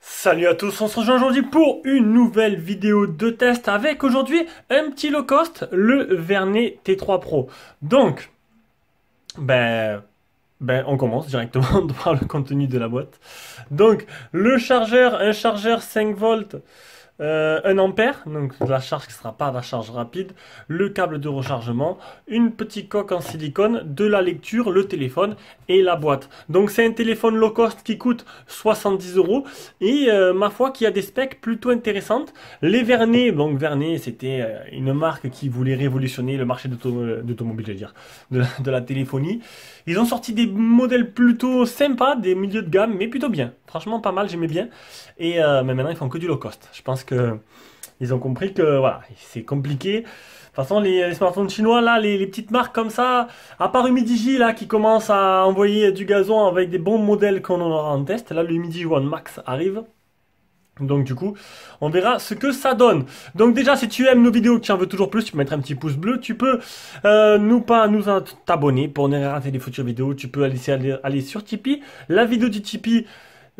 Salut à tous, on se rejoint aujourd'hui pour une nouvelle vidéo de test avec aujourd'hui un petit low cost, le Vernet T3 Pro. Donc, ben, ben, on commence directement par le contenu de la boîte. Donc, le chargeur, un chargeur 5 volts euh, un 1 ampère, donc la charge qui ne sera pas la charge rapide, le câble de rechargement, une petite coque en silicone, de la lecture, le téléphone et la boîte. Donc c'est un téléphone low cost qui coûte 70 euros et euh, ma foi qui a des specs plutôt intéressantes. Les Vernet, donc Vernet c'était euh, une marque qui voulait révolutionner le marché d'automobile, je dire, de la, téléphonie. Ils ont sorti des modèles plutôt sympas, des milieux de gamme, mais plutôt bien. Franchement pas mal, j'aimais bien. Et mais maintenant ils font que du low cost. Je pense que ils ont compris que voilà, c'est compliqué. De toute façon, les, smartphones chinois, là, les, petites marques comme ça, à part Humidigi, là, qui commence à envoyer du gazon avec des bons modèles qu'on aura en test, là, le Humidigi One Max arrive. Donc du coup, on verra ce que ça donne. Donc déjà, si tu aimes nos vidéos, tu en veux toujours plus, tu peux mettre un petit pouce bleu. Tu peux euh, nous pas nous t'abonner pour ne rien rater des futures vidéos. Tu peux aller sur Tipeee. La vidéo du Tipeee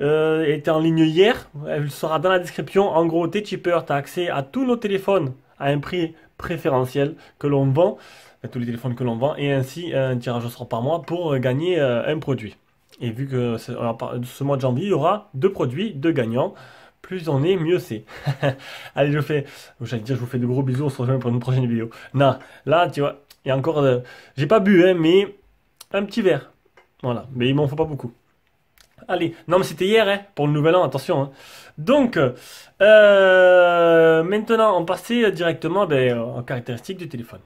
euh, était en ligne hier. Elle sera dans la description. En gros, t'es tu t'as accès à tous nos téléphones à un prix préférentiel que l'on vend, à tous les téléphones que l'on vend, et ainsi un tirage au sort par mois pour euh, gagner euh, un produit. Et vu que ce, mois de janvier, il y aura deux produits, deux gagnants. Plus on est, mieux c'est. Allez, je fais, j'allais dire, je vous fais de gros bisous. On se rejoint pour une prochaine vidéo. Non, là, tu vois, il y a encore, j'ai pas bu, hein, mais un petit verre. Voilà, mais il m'en faut pas beaucoup. Allez, non mais c'était hier, hein, pour le nouvel an, attention. Hein. Donc, euh, maintenant, on passait directement ben, aux caractéristiques du téléphone.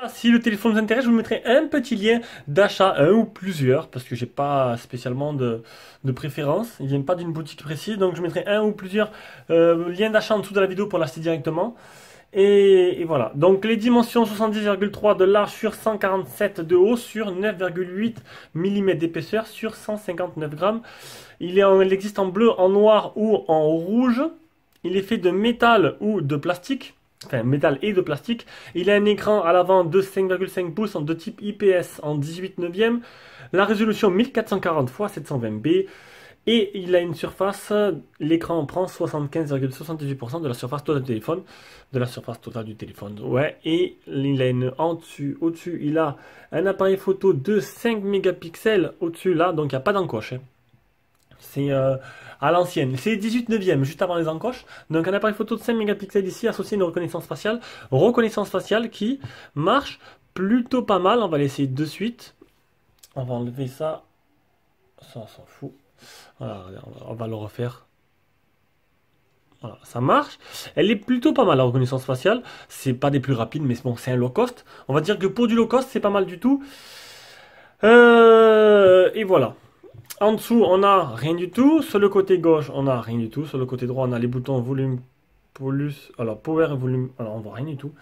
Ah, si le téléphone vous intéresse, je vous mettrai un petit lien d'achat, un ou plusieurs, parce que j'ai pas spécialement de, de préférence. Il vient pas d'une boutique précise, donc je mettrai un ou plusieurs euh, liens d'achat en dessous de la vidéo pour l'acheter directement. Et, voilà. Donc les dimensions 70,3 de large sur 147 de haut sur 9,8 mm d'épaisseur sur 159 grammes. Il, est il existe en bleu, en noir ou en rouge. Il est fait de métal ou de plastique. Enfin, métal et de plastique. Il a un écran à l'avant de 5,5 pouces de type IPS en 18 neuvième. La résolution 1440 x 720p. Et il a une surface, l'écran prend 75,78% de la surface totale du téléphone. De la surface totale du téléphone, ouais. Et il a une en dessus, au-dessus, il a un appareil photo de 5 mégapixels au-dessus là, donc il n'y a pas d'encoche. Hein. C'est euh, à l'ancienne. C'est 18 neuvième, juste avant les encoches. Donc un appareil photo de 5 mégapixels ici associé à une reconnaissance faciale. Reconnaissance faciale qui marche plutôt pas mal. On va l'essayer de suite. On va enlever ça. Ça, s'en fout on va le refaire. Voilà, ça marche. Elle est plutôt pas mal la reconnaissance faciale. C'est pas des plus rapides, mais bon, c'est un low cost. On va dire que pour du low cost, c'est pas mal du tout. Euh, et voilà. En dessous, on a rien du tout. Sur le côté gauche, on a rien du tout. Sur le côté droit, on a les boutons volume, plus, alors power et volume. Alors on voit rien du tout.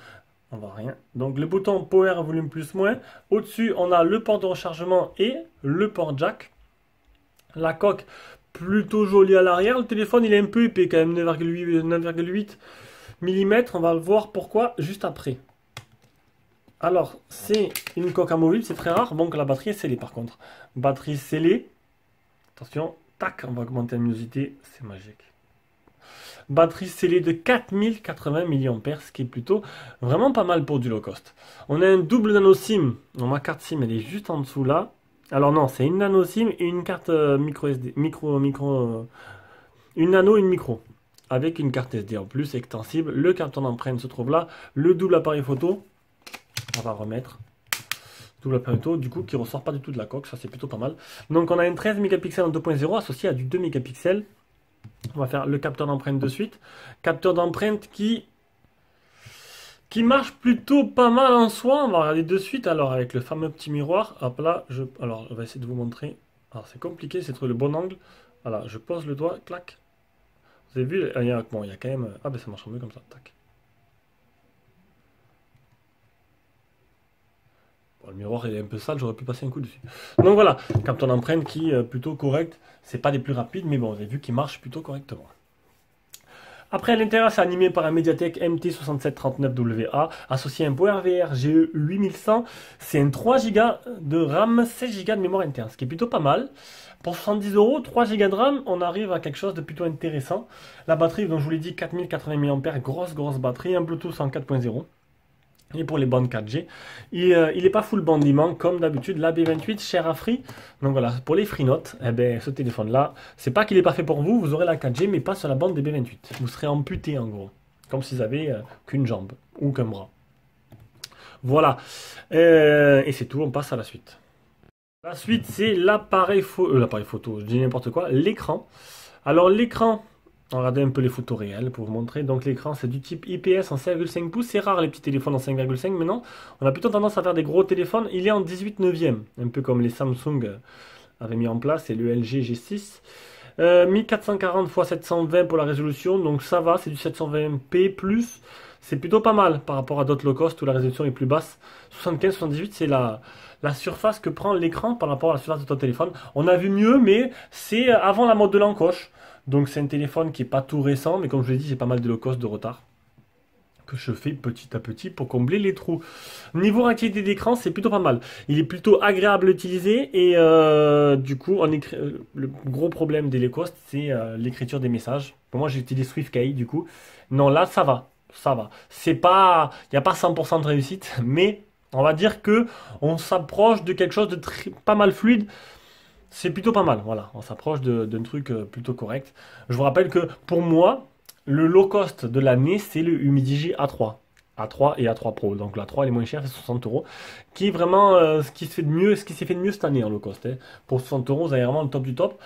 On voit rien. Donc les boutons power et volume plus moins. Au-dessus, on a le port de rechargement et le port jack. La coque plutôt jolie à l'arrière. Le téléphone il est un peu épais quand même, 9,8 mm. On va le voir pourquoi juste après. Alors, c'est une coque amovible, c'est très rare. bon que la batterie est scellée par contre. Batterie scellée. Attention, tac, on va augmenter la luminosité, c'est magique. Batterie scellée de 4080 mAh, ce qui est plutôt vraiment pas mal pour du low cost. On a un double nano SIM. Donc ma carte SIM elle est juste en dessous là. Alors non, c'est une nano SIM et une carte euh, micro SD, micro, micro, euh, une nano, et une micro, avec une carte SD en plus extensible. Le capteur d'empreinte se trouve là. Le double appareil photo, on va remettre double appareil photo, du coup qui ressort pas du tout de la coque, ça c'est plutôt pas mal. Donc on a une 13 mégapixels en 2.0 associé à du 2 mégapixels. On va faire le capteur d'empreinte de suite. Capteur d'empreinte qui qui marche plutôt pas mal en soi. On va regarder de suite. Alors, avec le fameux petit miroir, hop là, je... alors, on va essayer de vous montrer. Alors, c'est compliqué, c'est trouver le bon angle. Voilà, je pose le doigt, clac. Vous avez vu, il y a, il y quand même... Ah, ben ça marche mieux comme ça, tac. Bon, le miroir est un peu sale, j'aurais pu passer un coup dessus. Donc voilà, quand on emprunte qui est euh, plutôt correct, c'est pas des plus rapides, mais bon, vous avez vu qu'il marche plutôt correctement. Après, à l'intérieur, c'est animé par un Mediatek MT6739WA associé à un PowerVR GE 8100. C'est un 3 Go de RAM, 16 Go de mémoire interne, ce qui est plutôt pas mal. Pour 70€, 3 Go de RAM, on arrive à quelque chose de plutôt intéressant. La batterie, dont je vous l'ai dit, 4080 mAh, grosse grosse batterie, un Bluetooth en 4.0 et pour les bandes 4G. il n'est euh, pas full bandiment comme d'habitude la B28 cher à Free. Donc voilà, pour les Free Note, eh ben, ce téléphone-là, c'est pas qu'il est parfait pour vous, vous aurez la 4G mais pas sur la bande des B28. Vous serez amputé en gros, comme s'ils n'avaient euh, qu'une jambe ou qu'un bras. Voilà, euh, et c'est tout, on passe à la suite. La suite c'est l'appareil photo, l'appareil photo, je dis n'importe quoi, l'écran. Alors l'écran, on regarder un peu les photos réelles pour vous montrer. Donc l'écran c'est du type IPS en 5,5 pouces. C'est rare les petits téléphones en 5,5 mais non On a plutôt tendance à faire des gros téléphones. Il est en 18 neuvième, un peu comme les Samsung euh, avaient mis en place et le LG G6. 1440 x 720 pour la résolution, donc ça va, c'est du 720p+, c'est plutôt pas mal par rapport à d'autres low cost où la résolution est plus basse. 75-78 c'est la surface que prend l'écran par rapport à la surface de ton téléphone. On a vu mieux, mais c'est euh, avant la mode de l'encoche. Donc c'est un téléphone qui n'est pas tout récent, mais comme je l'ai dit, j'ai pas mal de low cost de retard que je fais petit à petit pour combler les trous. Niveau activité d'écran, c'est plutôt pas mal. Il est plutôt agréable à utiliser et euh, du coup, euh, le gros problème des cost, c'est euh, l'écriture des messages. Pour moi, utilisé SwiftKey du coup. Non, là, ça va, ça va. C'est pas, il n'y a pas 100% de réussite, mais on va dire que on s'approche de quelque chose de pas mal fluide c'est plutôt pas mal. Voilà, on s'approche d'un truc euh, plutôt correct. Je vous rappelle que pour moi, le low cost de l'année, c'est le Humidigi A3. A3 et A3 Pro. Donc la 3 est moins chère, c'est 60 euros. Qui est vraiment euh, ce qui s'est fait de mieux cette année en hein, low cost. Hein. Pour 60 euros, vous avez vraiment le top du top.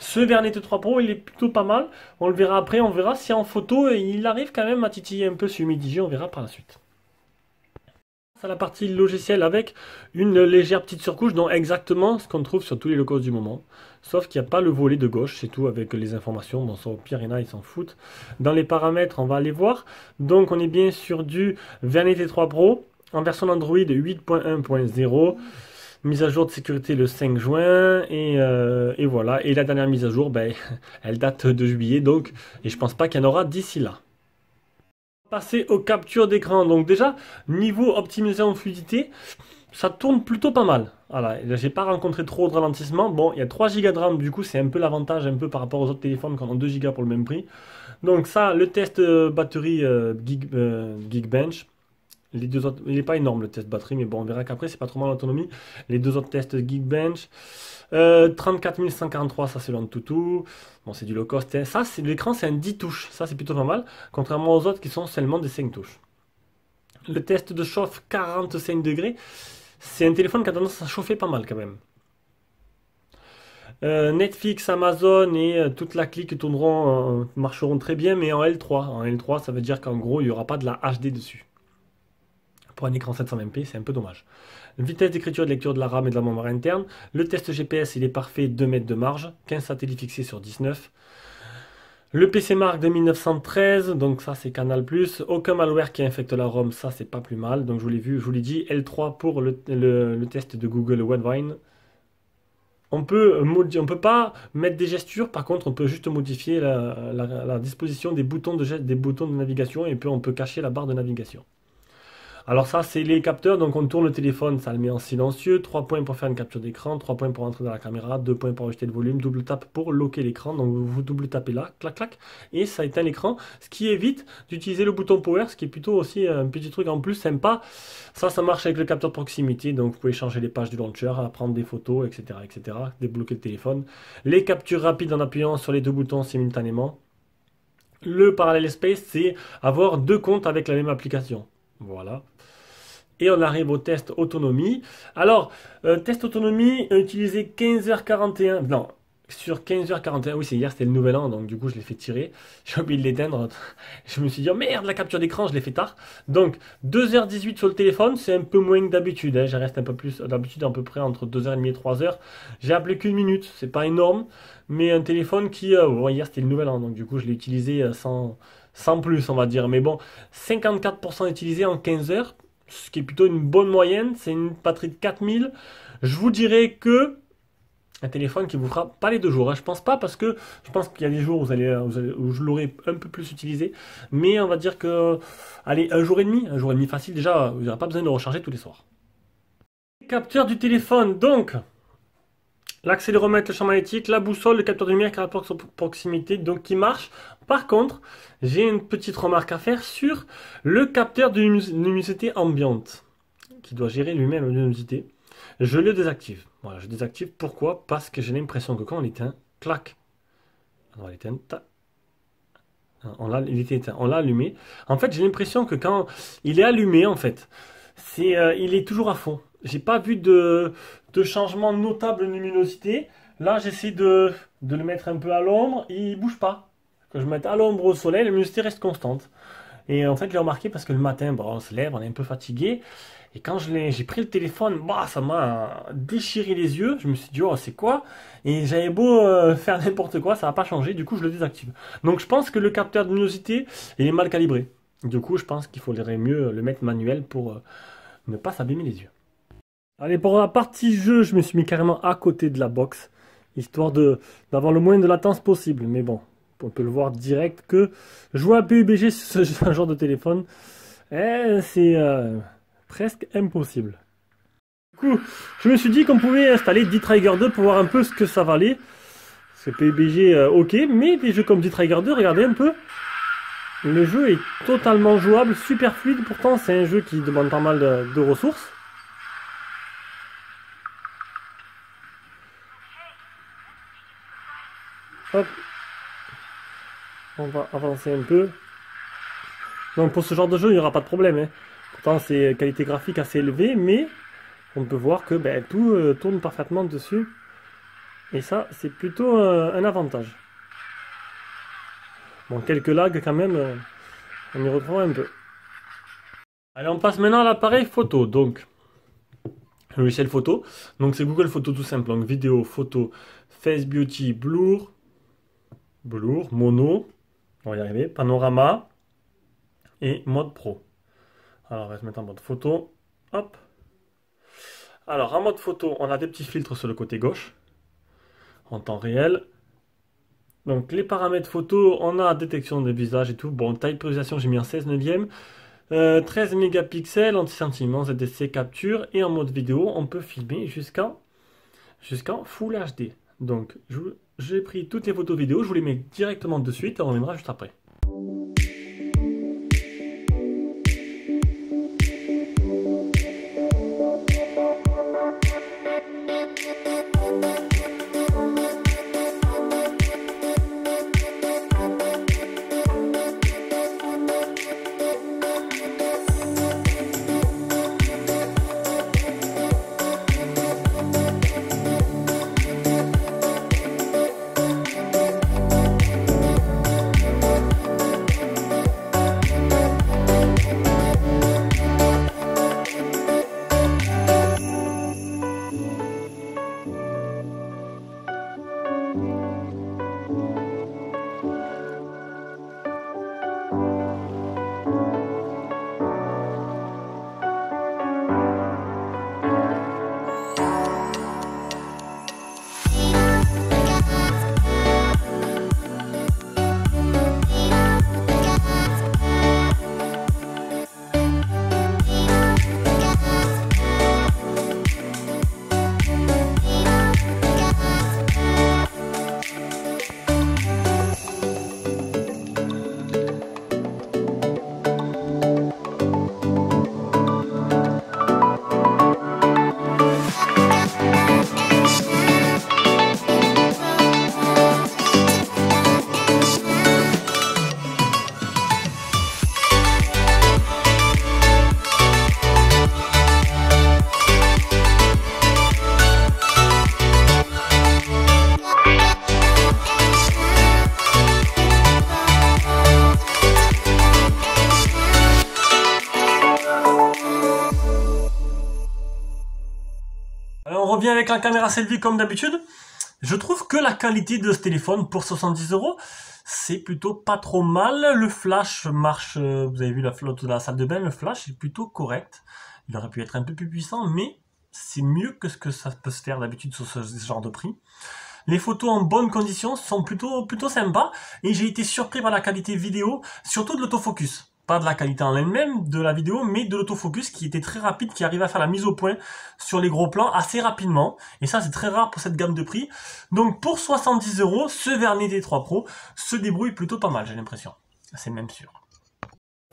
Ce Vernet 3 Pro, il est plutôt pas mal. On le verra après, on verra si en photo, il arrive quand même à titiller un peu ce Humidigi, on verra par la suite à la partie logicielle avec une légère petite surcouche dont exactement ce qu'on trouve sur tous les locaux du moment. Sauf qu'il n'y a pas le volet de gauche, c'est tout avec les informations. Dans son au il ils s'en foutent. Dans les paramètres, on va aller voir. Donc, on est bien sur du vnt 3 Pro en version Android 8.1.0 mise à jour de sécurité le 5 juin et, euh, et voilà et la dernière mise à jour ben, elle date de juillet donc et je pense pas qu'il y en aura d'ici là aux captures d'écran. Donc déjà, niveau optimisation fluidité, ça tourne plutôt pas mal. Voilà, j'ai pas rencontré trop de ralentissement. Bon, il y a 3 Go de RAM, du coup, c'est un peu l'avantage un peu par rapport aux autres téléphones qui ont 2 gigas pour le même prix. Donc ça, le test euh, batterie euh, Geek, euh, Geekbench, les deux il n'est pas énorme le test batterie, mais bon, on verra qu'après, c'est pas trop mal l'autonomie. Les deux autres tests Geekbench, euh, 34 ça c'est l'Antutu. Bon, c'est du low cost. Hein. Ça, l'écran, c'est un 10 touches. Ça, c'est plutôt pas mal, contrairement aux autres qui sont seulement des 5 touches. Le test de chauffe 45 degrés, c'est un téléphone qui a tendance à chauffer pas mal quand même. Euh, Netflix, Amazon et euh, toute la clique tourneront, euh, marcheront très bien, mais en L3. En L3, ça veut dire qu'en gros, il n'y aura pas de la HD dessus un écran 720p, c'est un peu dommage. Vitesse d'écriture et de lecture de la RAM et de la mémoire interne. Le test GPS, il est parfait, 2 mètres de marge, 15 satellites fixés sur 19. Le PC Mark de 1913, donc ça c'est Canal+. Aucun malware qui infecte la ROM, ça c'est pas plus mal. Donc je vous l'ai vu, je vous l'ai dit, L3 pour le, test de Google Webvine. On peut, on peut pas mettre des gestures, par contre, on peut juste modifier la, disposition des boutons de, des boutons de navigation et on peut cacher la barre de navigation. Alors ça, c'est les capteurs. Donc on tourne le téléphone, ça le met en silencieux. 3 points pour faire une capture d'écran, 3 points pour entrer dans la caméra, 2 points pour ajouter le volume, double tape pour loquer l'écran. Donc vous double tapez là, clac clac, et ça éteint l'écran. Ce qui évite d'utiliser le bouton power, ce qui est plutôt aussi un petit truc en plus sympa. Ça, ça marche avec le capteur de proximité. Donc vous pouvez changer les pages du launcher, prendre des photos, etc., etc. Débloquer le téléphone. Les captures rapides en appuyant sur les deux boutons simultanément. Le parallèle space, c'est avoir deux comptes avec la même application. Voilà. Et on arrive au test autonomie. Alors, euh, test autonomie utilisé 15h41. Non, sur 15h41. Oui, c'est hier, c'était le nouvel an, donc du coup, je l'ai fait tirer. J'ai oublié de l'éteindre. Je me suis dit, oh merde, la capture d'écran, je l'ai fait tard. Donc, 2h18 sur le téléphone, c'est un peu moins que d'habitude. Hein. Je reste un peu plus, d'habitude, à peu près entre 2h30 et 3h. J'ai appelé qu'une minute, c'est pas énorme, mais un téléphone qui, euh, hier, c'était le nouvel an, donc du coup, je l'ai utilisé euh, sans, sans plus, on va dire. Mais bon, 54% utilisé en 15 h ce qui est plutôt une bonne moyenne, c'est une batterie de 4000. Je vous dirais que un téléphone qui vous fera pas les deux jours. Je hein. Je pense pas parce que je pense qu'il y a des jours où, vous euh, je l'aurai un peu plus utilisé. Mais on va dire que, allez, un jour et demi, un jour et demi facile déjà, vous n'aurez pas besoin de recharger tous les soirs. Capteur du téléphone, donc l'accéléromètre, le champ magnétique, la boussole, le capteur de lumière qui rapporte son proximité, donc qui marche. Par contre, j'ai une petite remarque à faire sur le capteur de luminosité ambiante, qui doit gérer lui-même la luminosité. Je le désactive. Voilà, je désactive. Pourquoi Parce que j'ai l'impression que quand on l'éteint, clac. On hein, on l'a, il était éteint, on l'a allumé. En fait, j'ai l'impression que quand il est allumé, en fait, c'est, euh, il est toujours à fond. J'ai pas vu de, changement notable de luminosité. Là, j'essaie de, le mettre un peu à l'ombre, il bouge pas. Quand je mette à l'ombre au soleil, la luminosité reste constante. Et en fait, je l'ai remarqué parce que le matin, bah, on se lève, on est un peu fatigué. Et quand j'ai pris le téléphone, bah, ça m'a déchiré les yeux. Je me suis dit, oh, c'est quoi Et j'avais beau euh, faire n'importe quoi, ça n'a pas changé. Du coup, je le désactive. Donc, je pense que le capteur de luminosité, il est mal calibré. Du coup, je pense qu'il faudrait mieux le mettre manuel pour euh, ne pas s'abîmer les yeux. Allez, pour la partie jeu, je me suis mis carrément à côté de la box, histoire d'avoir le moins de latence possible. Mais bon, on peut le voir direct que jouer à PUBG sur ce genre de téléphone, eh, c'est euh, presque impossible. Du coup, je me suis dit qu'on pouvait installer D-Trigger 2 pour voir un peu ce que ça valait. C'est PUBG, euh, ok, mais des jeux comme D-Trigger 2, regardez un peu. Le jeu est totalement jouable, super fluide, pourtant c'est un jeu qui demande pas mal de ressources. On va avancer un peu. Donc pour ce genre de jeu, il n'y aura pas de problème. Hein. Pourtant, c'est qualité graphique assez élevée, mais on peut voir que ben, tout euh, tourne parfaitement dessus. Et ça, c'est plutôt euh, un avantage. Bon, quelques lags quand même, euh, on y retrouve un peu. Allez, on passe maintenant à l'appareil photo. Donc, le logiciel photo. Donc, c'est Google Photo tout simple. Donc, vidéo, photo, Face Beauty, Blur, Blur, Mono, on va y arriver, Panorama et Mode Pro. Alors, on va se mettre en mode photo. Hop. Alors, en mode photo, on a des petits filtres sur le côté gauche en temps réel. Donc, les paramètres photo, on a détection des visages et tout. Bon, taille prisation, j'ai mis en 16 9 13 mégapixels, anti-sentiment, ZDC capture. Et en mode vidéo, on peut filmer jusqu'en jusqu'en Full HD. Donc, je vous j'ai pris toutes les photos vidéo, je vous les mets directement de suite et on reviendra juste après. caméra selfie comme d'habitude, je trouve que la qualité de ce téléphone pour 70 euros, c'est plutôt pas trop mal. Le flash marche, euh, vous avez vu la flotte de la salle de bain, le flash est plutôt correct. Il aurait pu être un peu plus puissant, mais c'est mieux que ce que ça peut se faire d'habitude sur ce genre de prix. Les photos en bonne condition sont plutôt, plutôt sympas et j'ai été surpris par la qualité vidéo, surtout de l'autofocus pas de la qualité en elle-même de la vidéo, mais de l'autofocus qui était très rapide, qui arrivait à faire la mise au point sur les gros plans assez rapidement. Et ça, c'est très rare pour cette gamme de prix. Donc pour 70 euros, ce Vernier D3 Pro se débrouille plutôt pas mal, j'ai l'impression. C'est même sûr.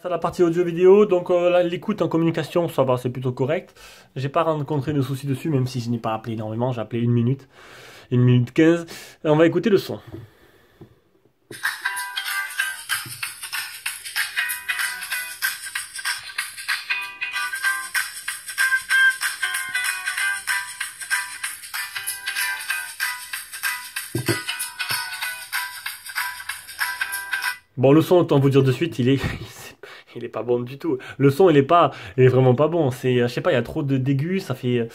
Ça la partie audio vidéo, donc euh, l'écoute en communication, ça va, c'est plutôt correct. J'ai pas rencontré de soucis dessus, même si je n'ai pas appelé énormément, j'ai appelé une minute, une minute quinze. On va écouter le son. Bon, le son, autant vous dire de suite, il est, il est pas bon du tout. Le son, il est pas, il est vraiment pas bon. C'est, je sais pas, il y a trop de dégus, ça fait,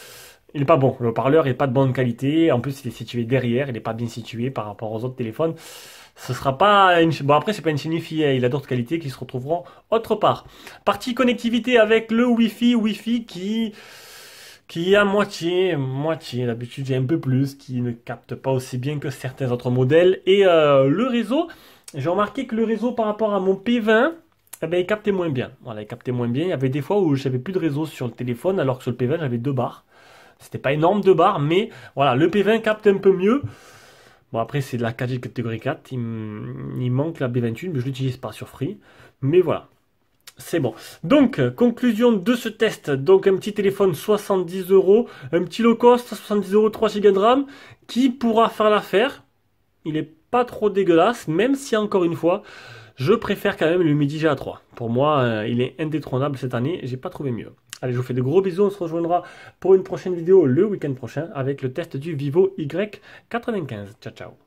il est pas bon. Le parleur est pas de bonne qualité. En plus, il est situé derrière, il est pas bien situé par rapport aux autres téléphones. Ce sera pas bon après, c'est pas une signifie hein. il a d'autres qualités qui se retrouveront autre part. Partie connectivité avec le Wi-Fi, Wi-Fi qui, qui est à moitié, moitié, d'habitude j'ai un peu plus, qui ne capte pas aussi bien que certains autres modèles, et euh, le réseau j'ai remarqué que le réseau par rapport à mon P20, eh ben, il captait moins bien. Voilà, il captait moins bien. Il y avait des fois où j'avais plus de réseau sur le téléphone, alors que sur le P20, j'avais deux barres. C'était pas énorme de barres, mais voilà, le P20 capte un peu mieux. Bon, après, c'est de la 4 catégorie 4. Il, manque la B21, mais je l'utilise pas sur Free. Mais voilà. C'est bon. Donc, conclusion de ce test. Donc, un petit téléphone 70 euros, un petit low cost 70 euros 3 Go de RAM, qui pourra faire l'affaire. Il est pas trop dégueulasse, même si encore une fois, je préfère quand même le Midi GA3. Pour moi, euh, il est indétrônable cette année, j'ai pas trouvé mieux. Allez, je vous fais de gros bisous, on se rejoindra pour une prochaine vidéo le week-end prochain avec le test du Vivo Y95. Ciao, ciao